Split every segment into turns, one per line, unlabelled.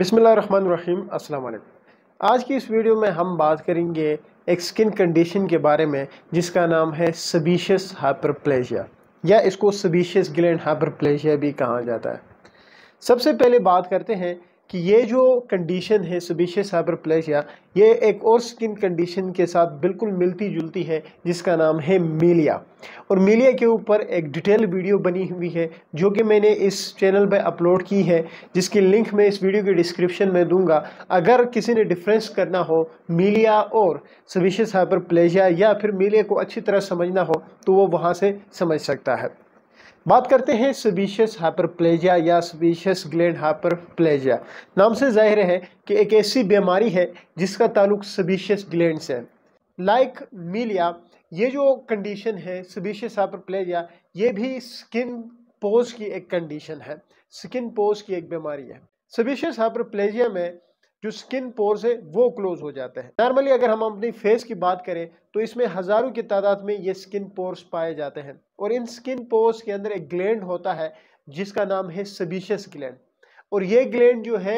बिसमीम अस्सलाम वालेकुम आज की इस वीडियो में हम बात करेंगे एक स्किन कंडीशन के बारे में जिसका नाम है सबिशस हाइपरप्लेजिया या इसको सबिशस ग्लैंड हाइपरप्लेजिया भी कहा जाता है सबसे पहले बात करते हैं कि ये जो कंडीशन है साइबर साइबरप्लेशिया ये एक और स्किन कंडीशन के साथ बिल्कुल मिलती जुलती है जिसका नाम है मीलिया और मीलिया के ऊपर एक डिटेल वीडियो बनी हुई है जो कि मैंने इस चैनल पर अपलोड की है जिसकी लिंक मैं इस वीडियो के डिस्क्रिप्शन में दूंगा अगर किसी ने डिफरेंस करना हो मीलिया और साइबर प्लेजिया या फिर मीलिया को अच्छी तरह समझना हो तो वो वहाँ से समझ सकता है बात करते हैं सबिशियस हाइपरप्लेजिया या सबीशियस ग्लैंड हाइपरप्लेजिया नाम से जाहिर है कि एक ऐसी बीमारी है जिसका ताल्लुक सबीशियस ग्लैंड से है लाइक मीलिया ये जो कंडीशन है सबिशियस हाइपरप्लेजिया ये भी स्किन पोज की एक कंडीशन है स्किन पोज की एक बीमारी है सबिशियस हाइपरप्लेजिया में जो स्किन पोर्स है वो क्लोज हो जाते हैं नॉर्मली अगर हम अपनी फेस की बात करें तो इसमें हज़ारों की तादाद में ये स्किन पोर्स पाए जाते हैं और इन स्किन पोर्स के अंदर एक ग्लैंड होता है जिसका नाम है सबिशस ग्लैंड और ये ग्लैंड जो है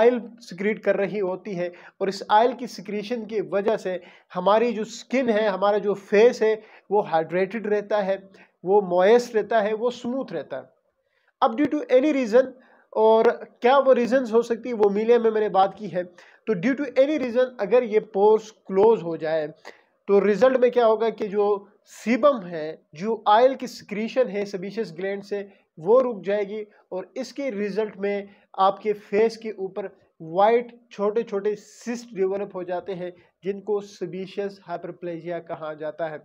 आयल सिक्रीट कर रही होती है और इस आयल की सिक्रीशन की वजह से हमारी जो स्किन है हमारा जो फेस है वो हाइड्रेटेड रहता है वो मोयस रहता है वो स्मूथ रहता है अब ड्यू टू एनी रीज़न और क्या वो रीजन हो सकती है वो मिले में मैंने बात की है तो ड्यू टू एनी रीज़न अगर ये पोर्स क्लोज हो जाए तो रिज़ल्ट में क्या होगा कि जो सीबम है जो आयल की स्क्रीशन है सबिशियस ग्लैंड से वो रुक जाएगी और इसके रिज़ल्ट में आपके फेस के ऊपर वाइट छोटे छोटे सिस्ट डेवलप हो जाते हैं जिनको सबिशियस हाइपरप्लेजिया कहा जाता है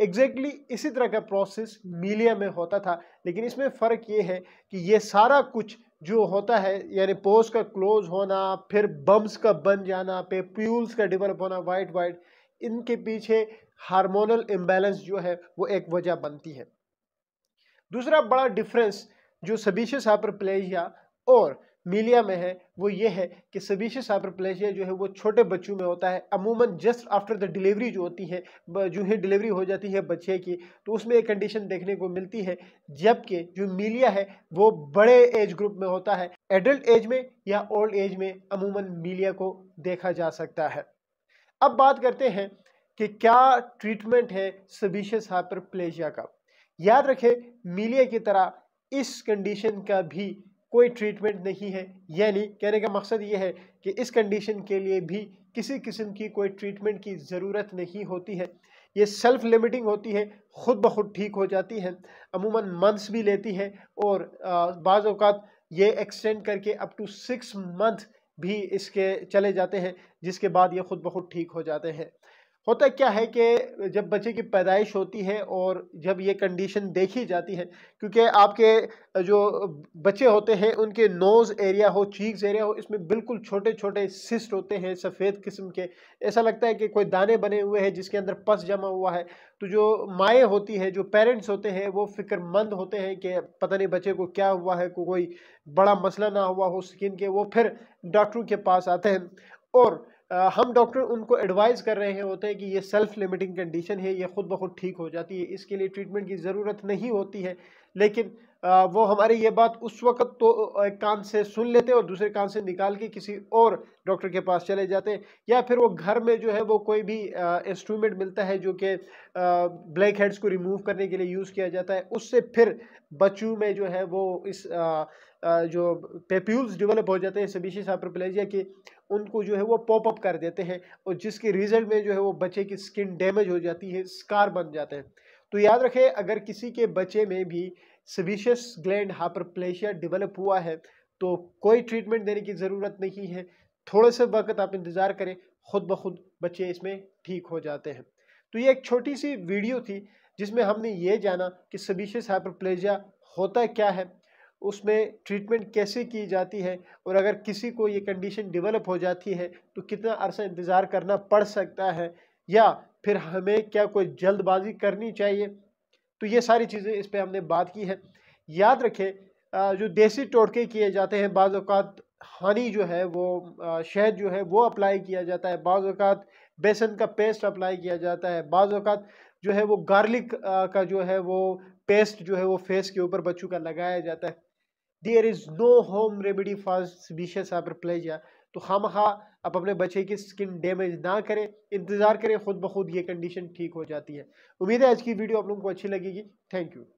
एग्जैक्टली exactly इसी तरह का प्रोसेस मीलिया में होता था लेकिन इसमें फ़र्क ये है कि ये सारा कुछ जो होता है यानी पोज का क्लोज होना फिर बम्स का बन जाना पेप्यूल्स का डेवलप होना वाइट वाइट इनके पीछे हार्मोनल इम्बेलेंस जो है वो एक वजह बनती है दूसरा बड़ा डिफरेंस जो सबिश हाइपरप्लेजिया और मीलिया में है वो ये है कि सबिशियस प्लेजिया जो है वो छोटे बच्चों में होता है अमूमन जस्ट आफ्टर द डिलीवरी जो होती है जो ही डिलीवरी हो जाती है बच्चे की तो उसमें एक कंडीशन देखने को मिलती है जबकि जो मीलिया है वो बड़े एज ग्रुप में होता है एडल्ट एज में या ओल्ड एज में अमूमन मीलिया को देखा जा सकता है अब बात करते हैं कि क्या ट्रीटमेंट है सबिशियस हाइपरप्लेजिया का याद रखें मीलिया की तरह इस कंडीशन का भी कोई ट्रीटमेंट नहीं है यानी कहने का मकसद ये है कि इस कंडीशन के लिए भी किसी किस्म की कोई ट्रीटमेंट की ज़रूरत नहीं होती है ये सेल्फ लिमिटिंग होती है ख़ुद ब खुद ठीक हो जाती है अमूमन मंथ्स भी लेती है और बाज़ अवत ये एक्सटेंड करके अप टू सिक्स मंथ भी इसके चले जाते हैं जिसके बाद ये ख़ुद ब खुद ठीक हो जाते हैं होता क्या है कि जब बच्चे की पैदाइश होती है और जब ये कंडीशन देखी जाती है क्योंकि आपके जो बच्चे होते हैं उनके नोज़ एरिया हो चीक्स एरिया हो इसमें बिल्कुल छोटे छोटे सिस्ट होते हैं सफ़ेद किस्म के ऐसा लगता है कि कोई दाने बने हुए हैं जिसके अंदर पस जमा हुआ है तो जो माएँ होती हैं जो पेरेंट्स होते हैं वो फ़िक्रमंद होते हैं कि पता नहीं बच्चे को क्या हुआ है को कोई बड़ा मसला ना हुआ हो स्किन के वो फिर डॉक्टरों के पास आते हैं और हम डॉक्टर उनको एडवाइस कर रहे होते हैं कि ये सेल्फ लिमिटिंग कंडीशन है ये खुद ब खुद ठीक हो जाती है इसके लिए ट्रीटमेंट की ज़रूरत नहीं होती है लेकिन वो हमारी ये बात उस वक्त तो एक कान से सुन लेते और दूसरे कान से निकाल के किसी और डॉक्टर के पास चले जाते हैं या फिर वो घर में जो है वो कोई भी इंस्ट्रूमेंट मिलता है जो कि ब्लैक हेड्स को रिमूव करने के लिए यूज़ किया जाता है उससे फिर बच्चों में जो है वो इस आ, जो पेप्यूल्स डेवलप हो जाते हैं सबीशी साप्रपलेजिया की उनको जो है वो पॉपअप कर देते हैं और जिसके रिजल्ट में जो है वो बच्चे की स्किन डैमेज हो जाती है स्कार बन जाते हैं तो याद रखें अगर किसी के बच्चे में भी सबिशियस ग्लैंड हाइपरप्लेशिया डेवलप हुआ है तो कोई ट्रीटमेंट देने की ज़रूरत नहीं है थोड़े से वक्त आप इंतज़ार करें खुद ब खुद बच्चे इसमें ठीक हो जाते हैं तो ये एक छोटी सी वीडियो थी जिसमें हमने ये जाना कि सबिशियस हाइपरप्लेजिया होता क्या है उसमें ट्रीटमेंट कैसे की जाती है और अगर किसी को ये कंडीशन डेवलप हो जाती है तो कितना अरसा इंतज़ार करना पड़ सकता है या फिर हमें क्या कोई जल्दबाजी करनी चाहिए तो ये सारी चीज़ें इस पर हमने बात की है याद रखें जो देसी टोटके किए जाते हैं बाज़ात हनी जो है वो शहद जो है वो अप्लाई किया जाता है बाज़ात बेसन का पेस्ट अप्लाई किया जाता है बाज़ात जो है वो गार्लिक का जो है वो पेस्ट जो है वो फेस के ऊपर बच्चों का लगाया जाता है there is no home remedy for विशेष एपरप्लेजिया तो हम हाँ आप अपने बच्चे की स्किन डैमेज ना करें इंतज़ार करें खुद ब खुद ये कंडीशन ठीक हो जाती है उम्मीद है आज की वीडियो आप लोगों को अच्छी लगेगी थैंक यू